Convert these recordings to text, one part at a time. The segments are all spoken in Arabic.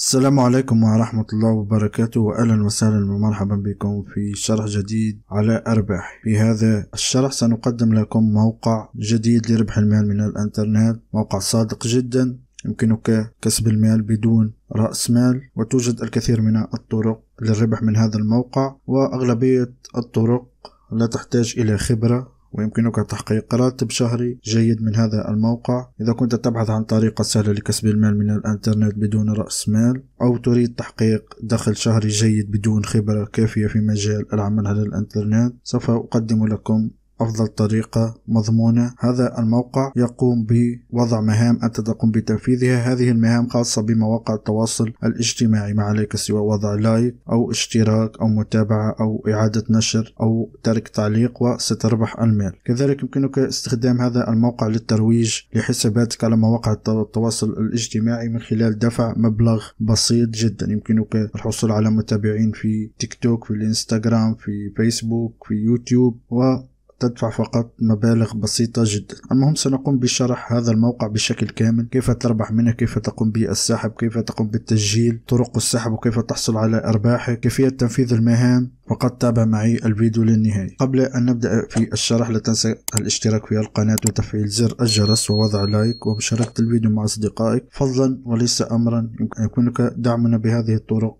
السلام عليكم ورحمة الله وبركاته وأهلا وسهلا ومرحبا بكم في شرح جديد على أرباح في هذا الشرح سنقدم لكم موقع جديد لربح المال من الإنترنت موقع صادق جدا يمكنك كسب المال بدون رأس مال وتوجد الكثير من الطرق للربح من هذا الموقع وأغلبية الطرق لا تحتاج إلى خبرة ويمكنك تحقيق راتب شهري جيد من هذا الموقع إذا كنت تبحث عن طريقة سهلة لكسب المال من الإنترنت بدون رأس مال أو تريد تحقيق دخل شهري جيد بدون خبرة كافية في مجال العمل على الإنترنت سوف أقدم لكم أفضل طريقة مضمونة هذا الموقع يقوم بوضع مهام أنت تقوم بتنفيذها هذه المهام خاصة بمواقع التواصل الاجتماعي ما عليك سوى وضع لايك أو اشتراك أو متابعة أو إعادة نشر أو ترك تعليق وستربح المال كذلك يمكنك استخدام هذا الموقع للترويج لحساباتك على مواقع التواصل الاجتماعي من خلال دفع مبلغ بسيط جدا يمكنك الحصول على متابعين في تيك توك في الانستغرام في فيسبوك في يوتيوب و تدفع فقط مبالغ بسيطة جدا المهم سنقوم بشرح هذا الموقع بشكل كامل كيف تربح منه كيف تقوم بالسحب كيف تقوم بالتسجيل طرق السحب وكيف تحصل على أرباحك كيفية تنفيذ المهام فقط تابع معي الفيديو للنهاية قبل أن نبدأ في الشرح لا تنسى الاشتراك في القناة وتفعيل زر الجرس ووضع لايك ومشاركة الفيديو مع أصدقائك فضلا وليس أمرا يمكنك دعمنا بهذه الطرق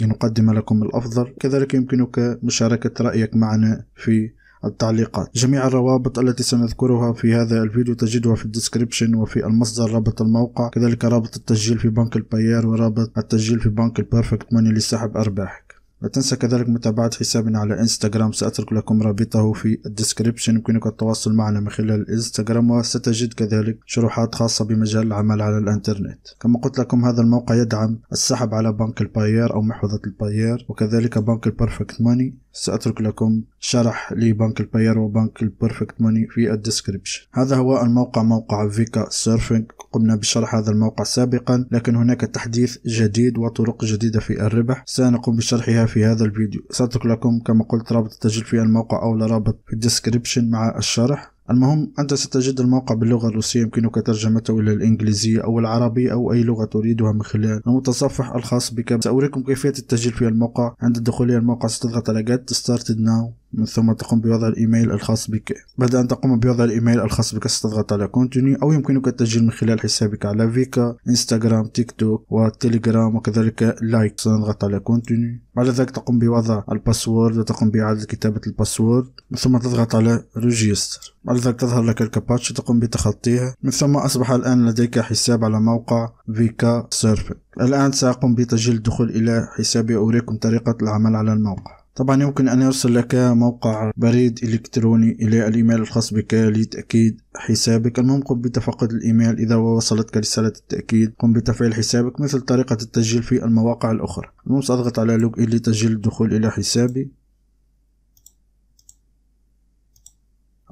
لنقدم لكم الأفضل كذلك يمكنك مشاركة رأيك معنا في التعليقات جميع الروابط التي سنذكرها في هذا الفيديو تجدها في الديسكريبشن وفي المصدر رابط الموقع كذلك رابط التسجيل في بنك الباير ورابط التسجيل في بنك البيرفكت ماني لسحب أرباحك لا تنسى كذلك متابعة حسابنا على انستغرام سأترك لكم رابطه في الديسكريبشن يمكنك التواصل معنا من خلال الانستغرام وستجد كذلك شروحات خاصة بمجال العمل على الانترنت كما قلت لكم هذا الموقع يدعم السحب على بنك الباير أو محفظة الباير وكذلك بنك البرفكت ماني سأترك لكم شرح لبنك الباير وبنك البرفكت ماني في الديسكريبشن هذا هو الموقع موقع فيكا سيرفينج قمنا بشرح هذا الموقع سابقا لكن هناك تحديث جديد وطرق جديدة في الربح سنقوم بشرحها في هذا الفيديو سأترك لكم كما قلت رابط التسجيل في الموقع أو رابط في الديسكريبشن مع الشرح المهم أنت ستجد الموقع باللغة الروسية يمكنك ترجمته إلى الإنجليزية أو العربية أو أي لغة تريدها من خلال المتصفح الخاص بك سأريكم كيفية التسجيل في الموقع عند الدخول إلى الموقع ستضغط على Get Started Now من ثم تقوم بوضع الايميل الخاص بك بعد ان تقوم بوضع الايميل الخاص بك ستضغط على كونتينيو او يمكنك التسجيل من خلال حسابك على فيكا انستغرام تيك توك وتليجرام وكذلك لايك سنضغط على كونتينيو بعد ذلك تقوم بوضع الباسورد وتقوم بإعادة كتابة الباسورد من ثم تضغط على ريجيستر بعد ذلك تظهر لك الكاباتش تقوم بتخطيها من ثم أصبح الآن لديك حساب على موقع فيكا سيرفر الآن سأقوم بتسجيل الدخول إلى حسابي وأريكم طريقة العمل على الموقع طبعا يمكن أن يرسل لك موقع بريد إلكتروني إلى الإيميل الخاص بك لتأكيد حسابك المهم قم بتفقد الإيميل إذا وصلتك رسالة التأكيد قم بتفعيل حسابك مثل طريقة التسجيل في المواقع الأخرى المهم سأضغط على لوج إن لتسجيل الدخول إلى حسابي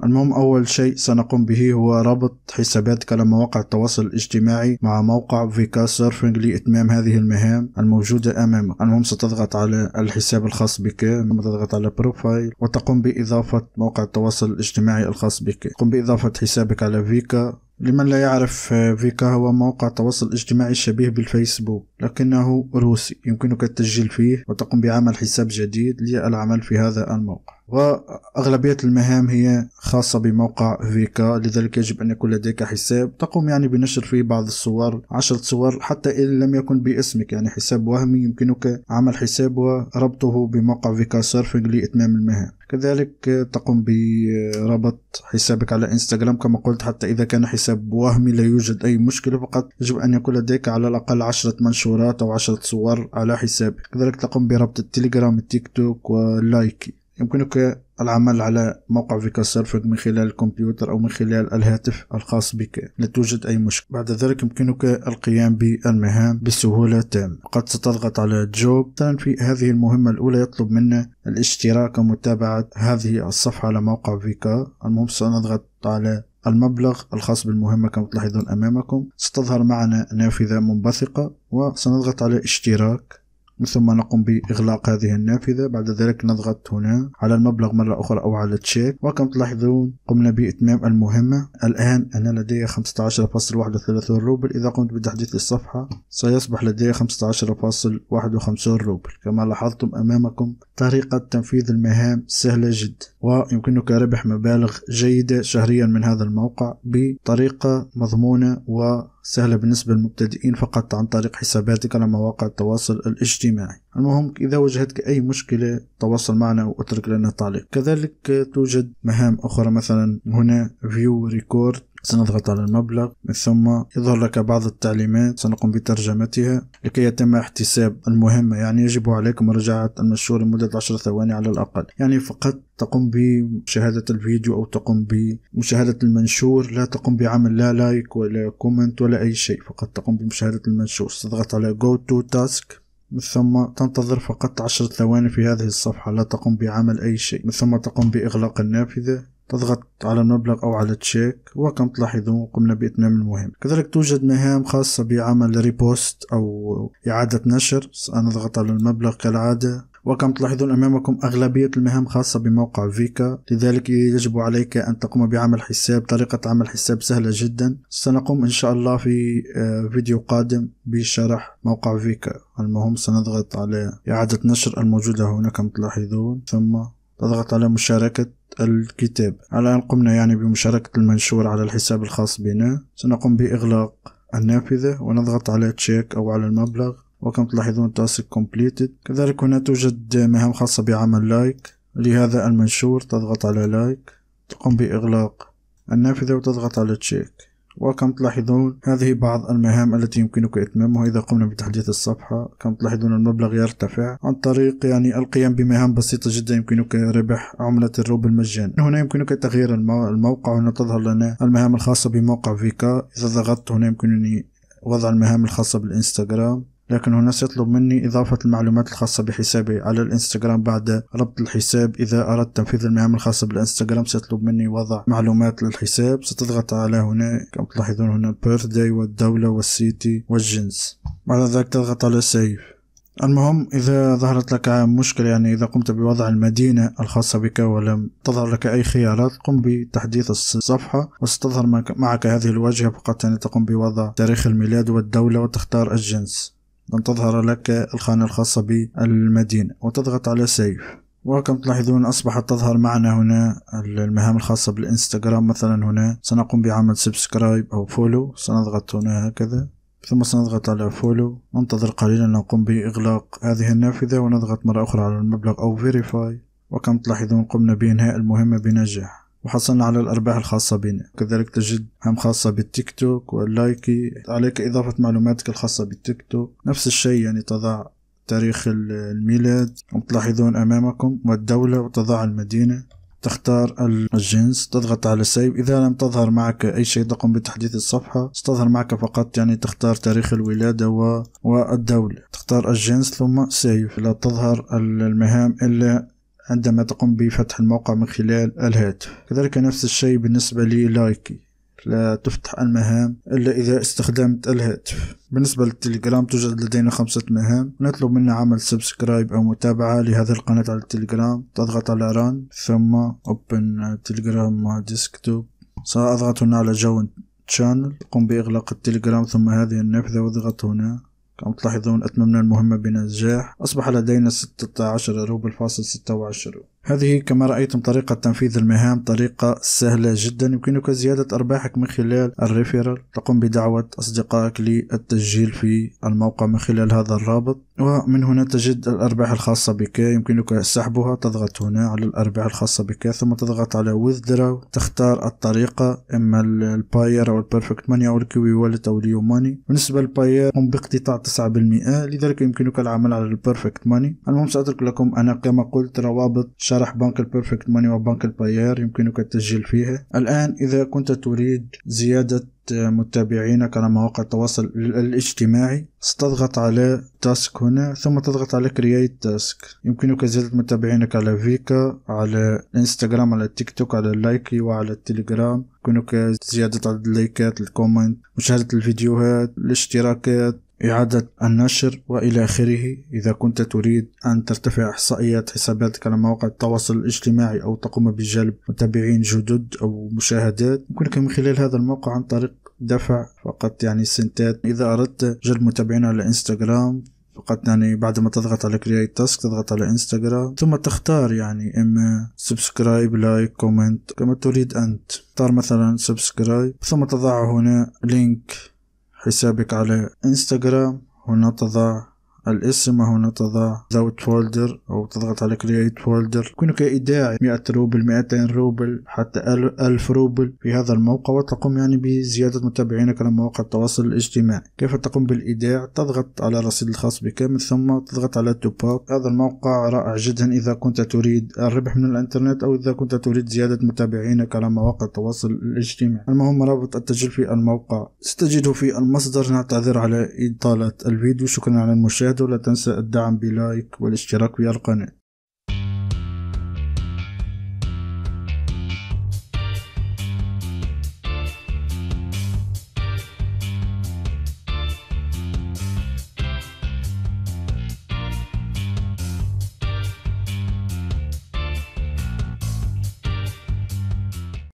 المهم أول شيء سنقوم به هو ربط حساباتك على مواقع التواصل الاجتماعي مع موقع فيكا سيرفنج لإتمام هذه المهام الموجودة أمامك المهم ستضغط على الحساب الخاص بك ثم تضغط على بروفايل وتقوم بإضافة موقع التواصل الاجتماعي الخاص بك قم بإضافة حسابك على فيكا لمن لا يعرف فيكا هو موقع تواصل اجتماعي شبيه بالفيسبوك لكنه روسي يمكنك التسجيل فيه وتقوم بعمل حساب جديد للعمل في هذا الموقع وأغلبية المهام هي خاصة بموقع فيكا لذلك يجب أن يكون لديك حساب تقوم يعني بنشر فيه بعض الصور عشرة صور حتى إن لم يكن باسمك يعني حساب وهمي يمكنك عمل حساب وربطه بموقع فيكا سيرفنج لإتمام المهام كذلك تقوم بربط حسابك على انستغرام كما قلت حتى إذا كان حساب وهمي لا يوجد أي مشكلة فقط يجب أن يكون لديك على الأقل عشرة منشورات منشورات أو عشرة صور على حسابك كذلك تقوم بربط التليجرام التيك توك واللايكي يمكنك العمل على موقع فيكا سيرفك من خلال الكمبيوتر أو من خلال الهاتف الخاص بك لا توجد أي مشكلة بعد ذلك يمكنك القيام بالمهام بسهولة تامة قد ستضغط على جوب مثلا في هذه المهمة الأولى يطلب منا الاشتراك ومتابعة هذه الصفحة على موقع فيكا المهم سنضغط على المبلغ الخاص بالمهمة كما تلاحظون أمامكم ستظهر معنا نافذة منبثقة وسنضغط على اشتراك من ثم نقوم بإغلاق هذه النافذة بعد ذلك نضغط هنا على المبلغ مرة أخرى أو على تشيك وكما تلاحظون قمنا بإتمام المهمة الآن أنا لدي 15.31 روبل إذا قمت بتحديث الصفحة سيصبح لدي 15.51 روبل كما لاحظتم أمامكم طريقة تنفيذ المهام سهلة جدا ويمكنك ربح مبالغ جيدة شهريا من هذا الموقع بطريقة مضمونة و سهلة بالنسبة للمبتدئين فقط عن طريق حساباتك على مواقع التواصل الاجتماعي المهم إذا واجهتك أي مشكلة تواصل معنا واترك لنا تعليق كذلك توجد مهام أخرى مثلا هنا View Record سنضغط على المبلغ من ثم يظهر لك بعض التعليمات سنقوم بترجمتها لكي يتم احتساب المهمة يعني يجب عليك مراجعة المشهور لمدة عشر ثواني على الأقل يعني فقط تقوم بمشاهدة الفيديو أو تقوم بمشاهدة المنشور لا تقوم بعمل لا لايك ولا كومنت ولا أي شيء فقط تقوم بمشاهدة المنشور ستضغط على Go to Task من ثم تنتظر فقط عشر ثواني في هذه الصفحة لا تقوم بعمل أي شيء من ثم تقوم بإغلاق النافذة تضغط على المبلغ أو على تشيك وكم تلاحظون قمنا بإتمام المهم كذلك توجد مهام خاصة بعمل ريبوست أو إعادة نشر سنضغط على المبلغ كالعادة وكم تلاحظون أمامكم أغلبية المهام خاصة بموقع فيكا لذلك يجب عليك أن تقوم بعمل حساب طريقة عمل حساب سهلة جدا سنقوم إن شاء الله في آه، فيديو قادم بشرح موقع فيكا المهم سنضغط على إعادة نشر الموجودة هنا كم تلاحظون ثم تضغط على مشاركة الكتاب على أن قمنا يعني بمشاركة المنشور على الحساب الخاص بنا سنقوم بإغلاق النافذة ونضغط على تشيك أو على المبلغ وكم تلاحظون تاسك completed كذلك هنا توجد مهام خاصة بعمل لايك لهذا المنشور تضغط على لايك تقوم بإغلاق النافذة وتضغط على تشيك وكما تلاحظون هذه بعض المهام التي يمكنك إتمامها إذا قمنا بتحديث الصفحة كما تلاحظون المبلغ يرتفع عن طريق يعني القيام بمهام بسيطة جدا يمكنك ربح عملة الروب المجان هنا يمكنك تغيير الموقع هنا تظهر لنا المهام الخاصة بموقع فيكا إذا ضغطت هنا يمكنني وضع المهام الخاصة بالإنستغرام لكن هنا سيطلب مني إضافة المعلومات الخاصة بحسابي على الإنستغرام بعد ربط الحساب إذا أردت تنفيذ المهام الخاصة بالإنستغرام سيطلب مني وضع معلومات للحساب ستضغط على هنا كما تلاحظون هنا بيرث داي والدولة والسيتي والجنس بعد ذلك تضغط على سيف المهم إذا ظهرت لك مشكلة يعني إذا قمت بوضع المدينة الخاصة بك ولم تظهر لك أي خيارات قم بتحديث الصفحة وستظهر معك هذه الواجهة فقط يعني تقوم بوضع تاريخ الميلاد والدولة وتختار الجنس لن تظهر لك الخانة الخاصة بالمدينة وتضغط على سيف وكم تلاحظون أصبحت تظهر معنا هنا المهام الخاصة بالإنستغرام مثلا هنا سنقوم بعمل سبسكرايب أو فولو سنضغط هنا هكذا ثم سنضغط على فولو ننتظر قليلا نقوم بإغلاق هذه النافذة ونضغط مرة أخرى على المبلغ أو فيريفاي وكم تلاحظون قمنا بإنهاء المهمة بنجاح وحصلنا على الأرباح الخاصة بنا كذلك تجد هم خاصة بالتيك توك واللايكي عليك إضافة معلوماتك الخاصة بالتيك توك نفس الشيء يعني تضع تاريخ الميلاد وتلاحظون أمامكم والدولة وتضع المدينة تختار الجنس تضغط على سيف إذا لم تظهر معك أي شيء تقوم بتحديث الصفحة ستظهر معك فقط يعني تختار تاريخ الولادة و... والدولة تختار الجنس ثم سيف لا تظهر المهام إلا عندما تقوم بفتح الموقع من خلال الهاتف كذلك نفس الشيء بالنسبة للايكي لا تفتح المهام إلا إذا استخدمت الهاتف بالنسبة للتليجرام توجد لدينا خمسة مهام نطلب منا عمل سبسكرايب أو متابعة لهذه القناة على التليجرام تضغط على ران ثم أوبن تليجرام ديسكتوب سأضغط هنا على جوين شانل قم بإغلاق التليجرام ثم هذه النافذة واضغط هنا كما تلاحظون أتممنا المهمة بنجاح أصبح لدينا 16 روبل فاصل 26 هذه كما رأيتم طريقة تنفيذ المهام طريقة سهلة جدا يمكنك زيادة أرباحك من خلال الريفيرال تقوم بدعوة أصدقائك للتسجيل في الموقع من خلال هذا الرابط ومن هنا تجد الأرباح الخاصة بك يمكنك سحبها تضغط هنا على الأرباح الخاصة بك ثم تضغط على withdraw تختار الطريقة إما الباير أو البيرفكت ماني أو الكيوي والت أو اليو ماني بالنسبة للباير هم باقتطاع 9% لذلك يمكنك العمل على البيرفكت ماني المهم سأترك لكم أنا كما قلت روابط شرح بنك البيرفكت ماني وبنك الباير يمكنك التسجيل فيها الآن إذا كنت تريد زيادة متابعينك على مواقع التواصل الاجتماعي ستضغط على تاسك هنا ثم تضغط على كرييت تاسك يمكنك زيادة متابعينك على فيكا على الانستغرام على التيك توك على اللايكي وعلى التليجرام يمكنك زيادة عدد اللايكات الكومنت مشاهدة الفيديوهات الاشتراكات إعادة النشر وإلى آخره إذا كنت تريد أن ترتفع إحصائيات حساباتك على مواقع التواصل الاجتماعي أو تقوم بجلب متابعين جدد أو مشاهدات يمكنك من خلال هذا الموقع عن طريق دفع فقط يعني سنتات إذا أردت جلب متابعين على إنستغرام فقط يعني بعد ما تضغط على كرييت تاسك تضغط على انستغرام ثم تختار يعني اما سبسكرايب لايك كومنت كما تريد انت تختار مثلا سبسكرايب ثم تضع هنا لينك حسابك على انستغرام هنا تضع الاسم هنا تضع زود فولدر أو تضغط على كرييت فولدر يمكنك إيداع 100 روبل 200 روبل حتى 1000 روبل في هذا الموقع وتقوم يعني بزيادة متابعينك على مواقع التواصل الاجتماعي كيف تقوم بالإيداع تضغط على الرصيد الخاص بك من ثم تضغط على توباك هذا الموقع رائع جدا إذا كنت تريد الربح من الإنترنت أو إذا كنت تريد زيادة متابعينك على مواقع التواصل الاجتماعي المهم رابط التسجيل في الموقع ستجده في المصدر نعتذر على إطالة الفيديو شكرا على المشاهدة ولا تنسى الدعم بلايك والاشتراك في القناة